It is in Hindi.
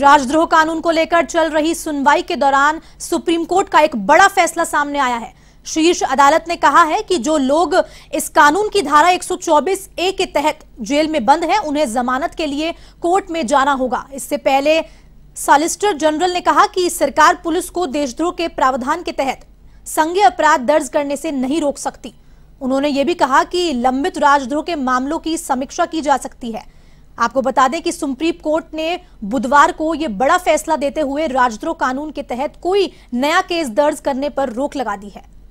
राजद्रोह कानून को लेकर चल रही सुनवाई के दौरान सुप्रीम कोर्ट का एक बड़ा फैसला सामने आया है शीर्ष अदालत ने कहा है कि जो लोग इस कानून की धारा 124 ए के तहत जेल में बंद हैं उन्हें जमानत के लिए कोर्ट में जाना होगा इससे पहले सॉलिसिटर जनरल ने कहा कि सरकार पुलिस को देशद्रोह के प्रावधान के तहत संज्ञ अपराध दर्ज करने से नहीं रोक सकती उन्होंने ये भी कहा कि लंबित राजद्रोह के मामलों की समीक्षा की जा सकती है आपको बता दें कि सुप्रीम कोर्ट ने बुधवार को यह बड़ा फैसला देते हुए राजद्रोह कानून के तहत कोई नया केस दर्ज करने पर रोक लगा दी है